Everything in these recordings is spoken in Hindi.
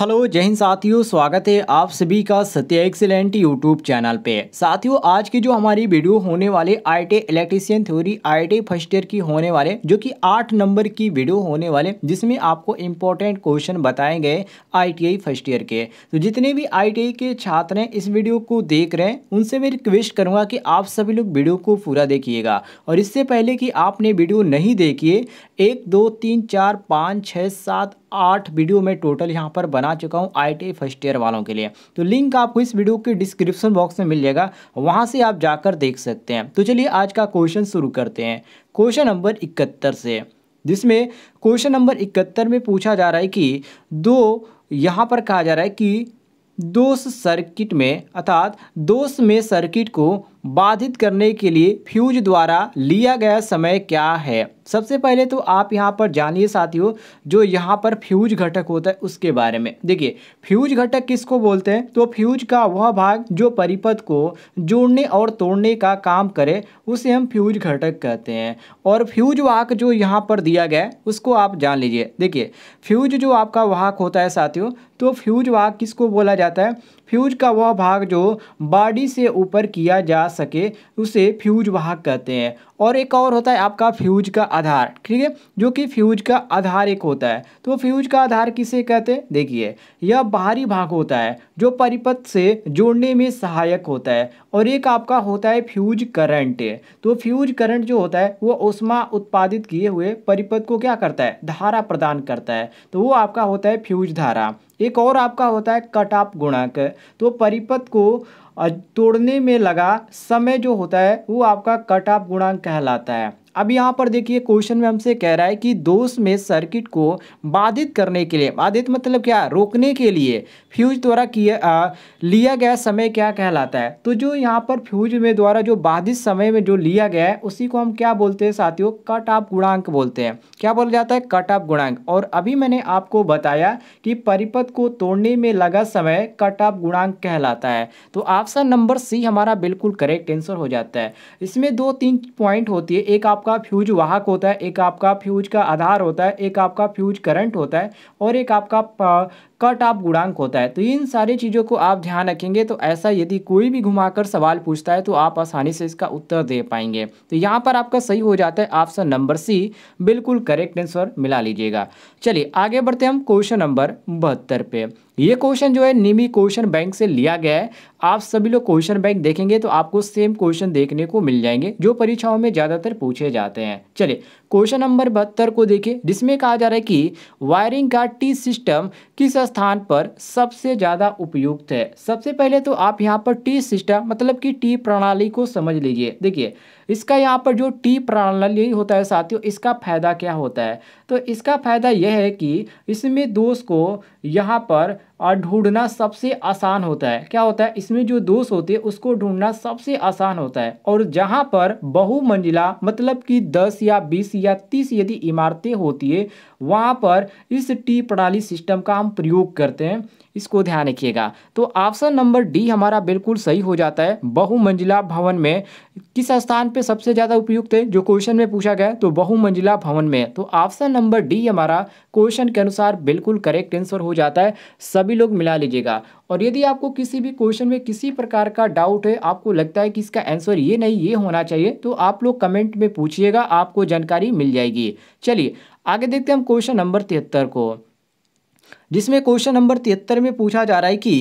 हेलो जय हिंद साथियों स्वागत है आप सभी का सत्य एक्सीलेंट यूट्यूब चैनल पे साथियों आज की जो हमारी वीडियो होने वाले IT electrician theory IT first year की होने वाले जो कि आठ नंबर की वीडियो होने वाले जिसमें आपको इम्पोर्टेंट क्वेश्चन बताए गए आईटीआई फर्स्ट ईयर के तो जितने भी आई के छात्र हैं इस वीडियो को देख रहे हैं उनसे मैं रिक्वेस्ट करूँगा कि आप सभी लोग वीडियो को पूरा देखिएगा और इससे पहले कि आपने वीडियो नहीं देखिए एक दो तीन चार पाँच छः सात आठ वीडियो में टोटल यहाँ पर बना चुका हूँ आई फर्स्ट ईयर वालों के लिए तो लिंक आपको इस वीडियो के डिस्क्रिप्शन बॉक्स में मिल जाएगा वहाँ से आप जाकर देख सकते हैं तो चलिए आज का क्वेश्चन शुरू करते हैं क्वेश्चन नंबर इकहत्तर से जिसमें क्वेश्चन नंबर इकहत्तर में पूछा जा रहा है कि दो यहाँ पर कहा जा रहा है कि दोष सर्किट में अर्थात दोष में सर्किट को बाधित करने के लिए फ्यूज द्वारा लिया गया समय क्या है सबसे पहले तो आप यहाँ पर जानिए साथियों जो यहाँ पर फ्यूज घटक होता है उसके बारे में देखिए फ्यूज घटक किसको बोलते हैं तो फ्यूज का वह भाग जो परिपथ को जोड़ने और तोड़ने का काम करे उसे हम फ्यूज घटक कहते हैं और फ्यूज वाहक जो यहाँ पर दिया गया है उसको आप जान लीजिए देखिए फ्यूज जो आपका वाहक होता है साथियों तो फ्यूज वाहक किसको बोला जाता है फ्यूज का वह भाग जो बॉडी से ऊपर किया जा सके उसे फ्यूज वाहक कहते हैं और एक और होता है आपका फ्यूज का आधार ठीक है जो कि फ्यूज का आधार एक होता है तो फ्यूज का आधार किसे कहते हैं देखिए यह बाहरी भाग होता है जो परिपथ से जोड़ने में सहायक होता है और एक आपका होता है फ्यूज करंट तो फ्यूज करंट जो होता है वो उष्मा उत्पादित किए हुए परिपथ को क्या करता है धारा प्रदान करता है तो वो आपका होता है फ्यूज धारा एक और आपका होता है कट ऑफ गुणांक तो परिपथ को तोड़ने में लगा समय जो होता है वो आपका कट ऑफ गुणांक कहलाता है अब यहाँ पर देखिए क्वेश्चन में हमसे कह रहा है कि दोष में सर्किट को बाधित करने के लिए बाधित मतलब क्या रोकने के लिए फ्यूज द्वारा किया लिया गया समय क्या कहलाता है तो जो यहाँ पर फ्यूज में द्वारा जो बाधित समय में जो लिया गया है उसी को हम क्या बोलते हैं साथियों कट ऑफ गुणांक बोलते हैं क्या बोला जाता है कट ऑफ गुणांक और अभी मैंने आपको बताया कि परिपथ को तोड़ने में लगा समय कट ऑफ गुणांक कहलाता है तो ऑप्शन नंबर सी हमारा बिल्कुल करेक्ट आंसर हो जाता है इसमें दो तीन पॉइंट होती है एक आप आपका फ्यूज वाहक होता है एक आपका फ्यूज का आधार होता है एक आपका फ्यूज करंट होता है और एक आपका कट ऑफ गुणांक होता है तो इन सारी चीज़ों को आप ध्यान रखेंगे तो ऐसा यदि कोई भी घुमाकर सवाल पूछता है तो आप आसानी से इसका उत्तर दे पाएंगे तो यहाँ पर आपका सही हो जाता है ऑप्शन नंबर सी बिल्कुल करेक्ट आंसर मिला लीजिएगा चलिए आगे बढ़ते हम क्वेश्चन नंबर बहत्तर पे ये क्वेश्चन जो है निमी क्वेश्चन बैंक से लिया गया है आप सभी लोग क्वेश्चन बैंक देखेंगे तो आपको सेम क्वेश्चन देखने को मिल जाएंगे जो परीक्षाओं में ज़्यादातर पूछे जाते हैं चलिए क्वेश्चन नंबर बहत्तर को देखिए जिसमें कहा जा रहा है कि वायरिंग का टी सिस्टम किस स्थान पर सबसे ज़्यादा उपयुक्त है सबसे पहले तो आप यहाँ पर टी सिस्टम मतलब कि टी प्रणाली को समझ लीजिए देखिए इसका यहाँ पर जो टी प्रणाली होता है साथियों इसका फ़ायदा क्या होता है तो इसका फ़ायदा यह है कि इसमें दोष को यहाँ पर और ढूंढना सबसे आसान होता है क्या होता है इसमें जो दोष होते हैं उसको ढूंढना सबसे आसान होता है और जहां पर बहुमंजिला मतलब कि 10 या 20 या 30 यदि इमारतें होती है वहाँ पर इस टी प्रणाली सिस्टम का हम प्रयोग करते हैं इसको ध्यान रखिएगा तो ऑप्शन नंबर डी हमारा बिल्कुल सही हो जाता है बहुमंजिला भवन में किस स्थान पे सबसे ज़्यादा उपयुक्त है जो क्वेश्चन में पूछा गया तो बहुमंजिला भवन में तो ऑप्शन नंबर डी हमारा क्वेश्चन के अनुसार बिल्कुल करेक्ट आंसर हो जाता है सभी लोग मिला लीजिएगा और यदि आपको किसी भी क्वेश्चन में किसी प्रकार का डाउट है आपको लगता है कि इसका आंसर ये नहीं ये होना चाहिए तो आप लोग कमेंट में पूछिएगा आपको जानकारी मिल जाएगी चलिए आगे देखते हैं हम क्वेश्चन नंबर तिहत्तर को जिसमें क्वेश्चन नंबर तिहत्तर में पूछा जा रहा है कि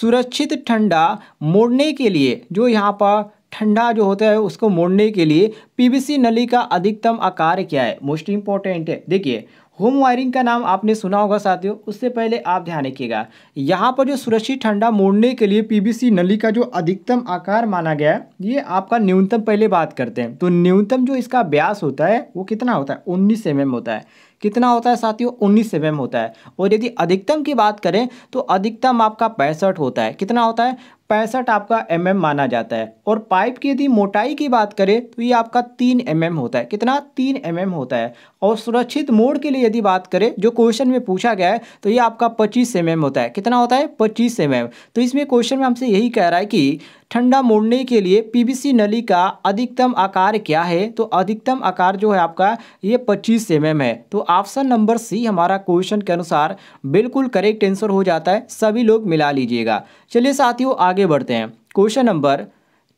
सुरक्षित ठंडा मोड़ने के लिए जो यहाँ पर ठंडा जो होता है उसको मोड़ने के लिए पीवीसी नली का अधिकतम आकार क्या है मोस्ट इंपॉर्टेंट है देखिए होम वायरिंग का नाम आपने सुना होगा साथियों उससे पहले आप ध्यान रखिएगा यहाँ पर जो सुरक्षित ठंडा मोड़ने के लिए पीबीसी नली का जो अधिकतम आकार माना गया है ये आपका न्यूनतम पहले बात करते हैं तो न्यूनतम जो इसका ब्यास होता है वो कितना होता है उन्नीस एम होता है कितना होता है साथियों उन्नीस एम होता है और यदि अधिकतम की बात करें तो अधिकतम आपका पैंसठ होता है कितना होता है पैंसठ आपका एम mm माना जाता है और पाइप की यदि मोटाई की बात करें तो ये आपका तीन एम mm होता है कितना तीन एम mm होता है और सुरक्षित मोड के लिए यदि बात करें जो क्वेश्चन में पूछा गया है तो ये आपका पच्चीस एम mm होता है कितना होता है पच्चीस एम mm. तो इसमें क्वेश्चन में हमसे यही कह रहा है कि ठंडा मोड़ने के लिए पीवीसी नली का अधिकतम आकार क्या है तो अधिकतम आकार जो है आपका ये पच्चीस एम mm है तो ऑप्शन नंबर सी हमारा क्वेश्चन के अनुसार बिल्कुल करेक्ट आंसर हो जाता है सभी लोग मिला लीजिएगा चलिए साथियों आगे बढ़ते हैं क्वेश्चन नंबर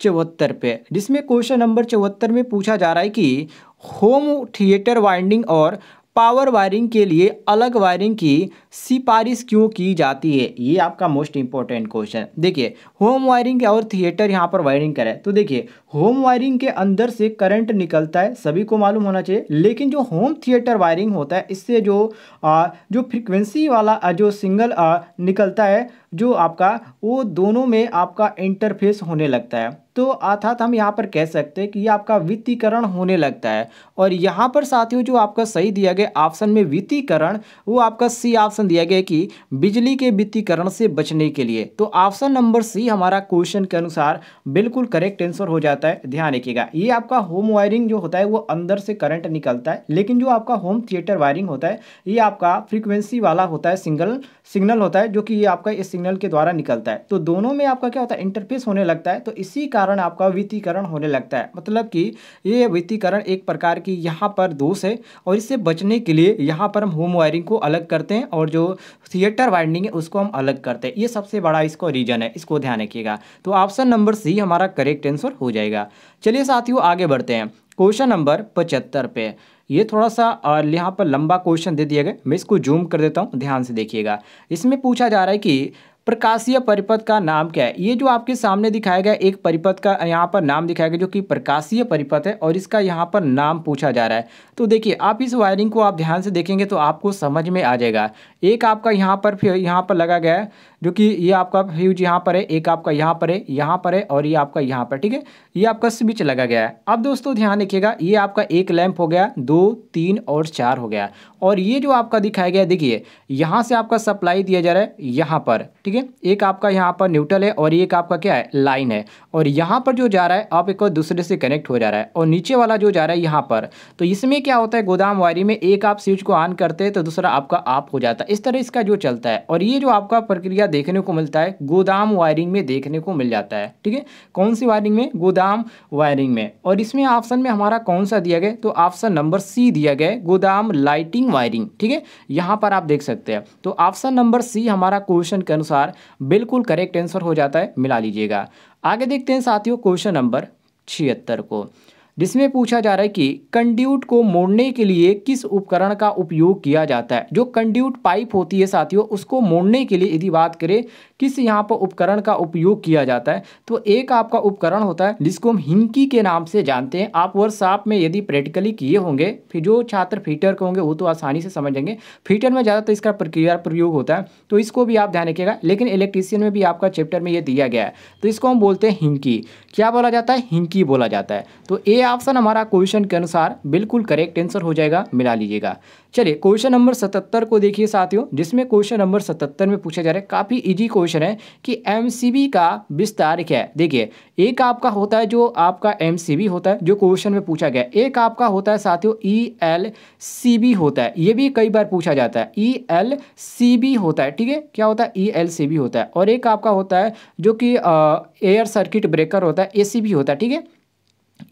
चौहत्तर पे जिसमें क्वेश्चन नंबर चौहत्तर में पूछा जा रहा है कि होम थिएटर वाइंडिंग और पावर वायरिंग के लिए अलग वायरिंग की सिफारिश क्यों की जाती है ये आपका मोस्ट इंपॉर्टेंट क्वेश्चन देखिए होम वायरिंग और थिएटर यहाँ पर वायरिंग करें तो देखिए होम वायरिंग के अंदर से करंट निकलता है सभी को मालूम होना चाहिए लेकिन जो होम थिएटर वायरिंग होता है इससे जो आ, जो फ्रिक्वेंसी वाला जो सिंगल आ, निकलता है जो आपका वो दोनों में आपका इंटरफेस होने लगता है तो अर्थात हम यहाँ पर कह सकते हैं कि ये आपका वित्तीकरण होने लगता है और यहाँ पर साथियों जो आपका सही दिया गया ऑप्शन में वित्तीकरण वो आपका सी ऑप्शन दिया गया कि बिजली के वित्तीकरण से बचने के लिए तो ऑप्शन नंबर सी हमारा क्वेश्चन के अनुसार बिल्कुल करेक्ट आंसर हो जाता है ध्यान रखिएगा ये आपका होम वायरिंग जो होता है वो अंदर से करंट निकलता है लेकिन जो आपका होम थिएटर वायरिंग होता है ये आपका फ्रीक्वेंसी वाला होता है सिंगल सिग्नल होता है जो कि ये आपका इस सिग्नल के द्वारा निकलता है तो दोनों में आपका क्या होता है इंटरफेस होने लगता है तो इसी का कारण आपका वित्तीकरण होने लगता है मतलब कि ये वित्तीकरण एक प्रकार की यहाँ पर दोष है और इससे बचने के लिए यहाँ पर हम होम वायरिंग को अलग करते हैं और जो थिएटर वाइंडिंग है उसको हम अलग करते हैं ये सबसे बड़ा इसको रीजन है इसको ध्यान रखिएगा तो ऑप्शन नंबर सी हमारा करेक्ट आंसर हो जाएगा चलिए साथियों आगे बढ़ते हैं क्वेश्चन नंबर पचहत्तर पे ये थोड़ा सा यहाँ पर लंबा क्वेश्चन दे दिया गया मैं इसको जूम कर देता हूँ ध्यान से देखिएगा इसमें पूछा जा रहा है कि प्रकाशीय परिपथ का नाम क्या है ये जो आपके सामने दिखाया गया एक परिपथ का यहाँ पर नाम दिखाया गया जो कि प्रकाशीय परिपथ है और इसका यहाँ पर नाम पूछा जा रहा है तो देखिए आप इस वायरिंग को आप ध्यान से देखेंगे तो आपको समझ में आ जाएगा एक आपका यहाँ पर फिर यहाँ पर लगा गया है जो कि ये आपका फ्यूज यहाँ पर है एक आपका यहाँ पर है यहाँ पर है और ये आपका यहाँ पर ठीक है ये आपका स्विच लगा गया है अब दोस्तों ध्यान रखिएगा ये आपका एक लैंप हो गया दो तीन और चार हो गया और ये जो आपका दिखाया गया देखिए यहाँ से आपका सप्लाई दिया जा रहा है यहाँ पर ठीक है एक आपका यहाँ पर न्यूट्रल है और एक आपका क्या है लाइन है और यहाँ पर जो जा रहा है आप एक दूसरे से कनेक्ट हो जा रहा है और नीचे वाला जो जा रहा है यहाँ पर तो इसमें क्या होता है गोदाम वायरी में एक आप स्विच को ऑन करते हैं तो दूसरा आपका आप हो जाता है इस तरह इसका जो चलता है और ये जो आपका प्रक्रिया देखने को मिलता है गोदाम वायरिंग में देखने को मिल जाता है ठीक है कौन सी वायरिंग में गोदाम वायरिंग में और इसमें ऑप्शन में हमारा कौन सा दिया गया तो ऑप्शन नंबर सी दिया गया गोदाम लाइटिंग वायरिंग ठीक है यहाँ पर आप देख सकते हैं तो ऑप्शन नंबर सी हमारा क्वेश्चन के अनुसार अनुसार बिल्कुल करेक्ट आंसर हो जाता है मिला लीजिएगा आगे देखते हैं साथियों क्वेश्चन नंबर छिहत्तर को जिसमें पूछा जा रहा है कि कंड्यूट को मोड़ने के लिए किस उपकरण का उपयोग किया जाता है जो कंड्यूट पाइप होती है साथियों उसको मोड़ने के लिए यदि बात करें किस यहाँ पर उपकरण का उपयोग किया जाता है तो एक आपका उपकरण होता है जिसको हम हिंकी के नाम से जानते हैं आप वर्षाप में यदि प्रैक्टिकली किए होंगे फिर जो छात्र फीटर के होंगे वो तो आसानी से समझेंगे फीटर में ज़्यादातर तो इसका प्रक्रिया प्रयोग होता है तो इसको भी आप ध्यान रखिएगा लेकिन इलेक्ट्रीशियन में भी आपका चैप्टर में ये दिया गया है तो इसको हम बोलते हैं हिंकी क्या बोला जाता है हिंकी बोला जाता है तो ए ऑप्शन हमारा क्वेश्चन के अनुसार बिल्कुल करेक्ट आंसर हो जाएगा मिला लीजिएगा चलिए क्वेश्चन नंबर सतहत्तर को देखिए साथियों जिसमें क्वेश्चन नंबर सतहत्तर में पूछा जा रहा है काफ़ी इजी क्वेश्चन है कि एमसीबी का विस्तार क्या है देखिए एक आपका होता है जो आपका एमसीबी होता है जो क्वेश्चन में पूछा गया एक आपका होता है साथियों ई e एल होता है ये भी कई बार पूछा जाता है ई e एल होता है ठीक है क्या होता है ई e एल होता है और एक आपका होता है जो कि एयर सर्किट ब्रेकर होता है ए होता है ठीक है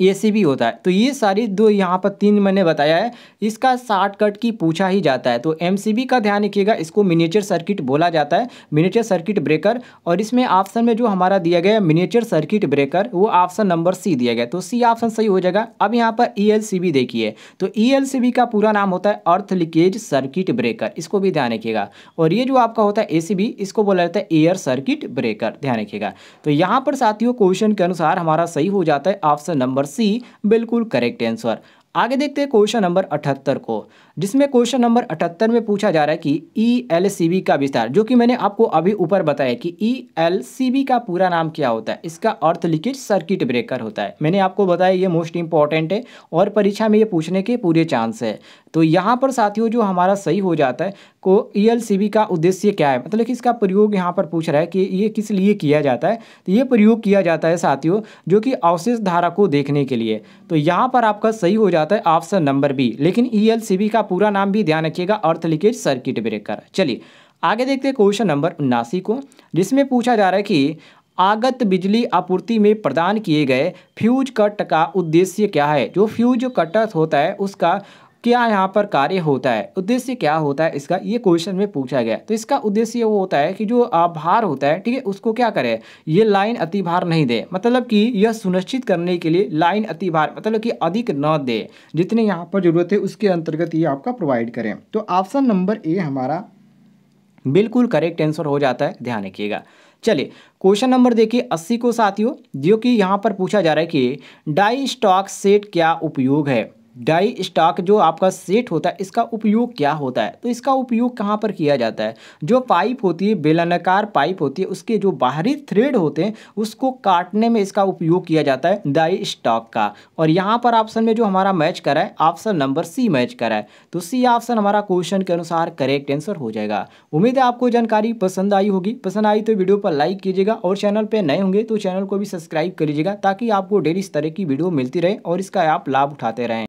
ए सी भी होता है तो ये सारी दो यहाँ पर तीन मैंने बताया है इसका शार्ट कट की पूछा ही जाता है तो एम सी बी का ध्यान रखिएगा इसको मिनीचर सर्किट बोला जाता है मिनीचर सर्किट ब्रेकर और इसमें ऑप्शन में जो हमारा दिया गया है मिनीचर सर्किट ब्रेकर वो ऑप्शन नंबर सी दिया गया तो सी ऑप्शन सही हो जाएगा अब यहाँ पर ई एल सी बी देखिए तो ई एल सी बी का पूरा नाम होता है अर्थ लीकेज सर्किट ब्रेकर इसको भी ध्यान रखिएगा और ये जो आपका होता है ए सी बी इसको बोला जाता है एयर सर्किट ब्रेकर ध्यान रखिएगा तो यहाँ पर साथियों क्वेश्चन के अनुसार हमारा सही हो जाता है ऑप्शन नंबर नंबर सी बिल्कुल करेक्ट आंसर आगे देखते हैं क्वेश्चन नंबर अठहत्तर को जिसमें क्वेश्चन नंबर अठहत्तर में पूछा जा रहा है कि ई एल सी बी का विस्तार जो कि मैंने आपको अभी ऊपर बताया कि ई एल सी बी का पूरा नाम क्या होता है इसका अर्थ लिखित सर्किट ब्रेकर होता है मैंने आपको बताया ये मोस्ट इंपॉर्टेंट है और परीक्षा में ये पूछने के पूरे चांस है तो यहाँ पर साथियों जो हमारा सही हो जाता है को ई एल सी बी का उद्देश्य क्या है मतलब कि इसका प्रयोग यहाँ पर पूछ रहा है कि ये किस लिए किया जाता है तो ये प्रयोग किया जाता है साथियों जो कि अवशेष धारा को देखने के लिए तो यहाँ पर आपका सही हो जाता है ऑप्शन नंबर बी लेकिन ई एल सी बी का पूरा नाम भी ध्यान रखिएगा अर्थ लीकेज सर्किट ब्रेकर चलिए आगे देखते हैं क्वेश्चन नंबर उन्नासी को जिसमें पूछा जा रहा है कि आगत बिजली आपूर्ति में प्रदान किए गए फ्यूज कट का उद्देश्य क्या है जो फ्यूज कट होता है उसका क्या यहाँ पर कार्य होता है उद्देश्य क्या होता है इसका ये क्वेश्चन में पूछा गया तो इसका उद्देश्य वो होता है कि जो भार होता है ठीक है उसको क्या करे ये लाइन अति भार नहीं दे मतलब कि यह सुनिश्चित करने के लिए लाइन अति भार मतलब कि अधिक न दे जितने यहाँ पर जरूरत है उसके अंतर्गत ये आपका प्रोवाइड करें तो ऑप्शन नंबर ए हमारा बिल्कुल करेक्ट आंसर हो जाता है ध्यान रखिएगा चलिए क्वेश्चन नंबर देखिए अस्सी को साथियों जो कि यहाँ पर पूछा जा रहा है कि डाई स्टॉक सेट क्या उपयोग है डाई स्टॉक जो आपका सेट होता है इसका उपयोग क्या होता है तो इसका उपयोग कहाँ पर किया जाता है जो पाइप होती है बेलनाकार पाइप होती है उसके जो बाहरी थ्रेड होते हैं उसको काटने में इसका उपयोग किया जाता है डाई स्टॉक का और यहाँ पर ऑप्शन में जो हमारा मैच करा है ऑप्शन नंबर सी मैच करा है तो सी ऑप्शन हमारा क्वेश्चन के अनुसार करेक्ट आंसर हो जाएगा उम्मीद है आपको जानकारी पसंद आई होगी पसंद आई तो वीडियो पर लाइक कीजिएगा और चैनल पर नए होंगे तो चैनल को भी सब्सक्राइब कर लीजिएगा ताकि आपको डेली इस तरह की वीडियो मिलती रहे और इसका आप लाभ उठाते रहें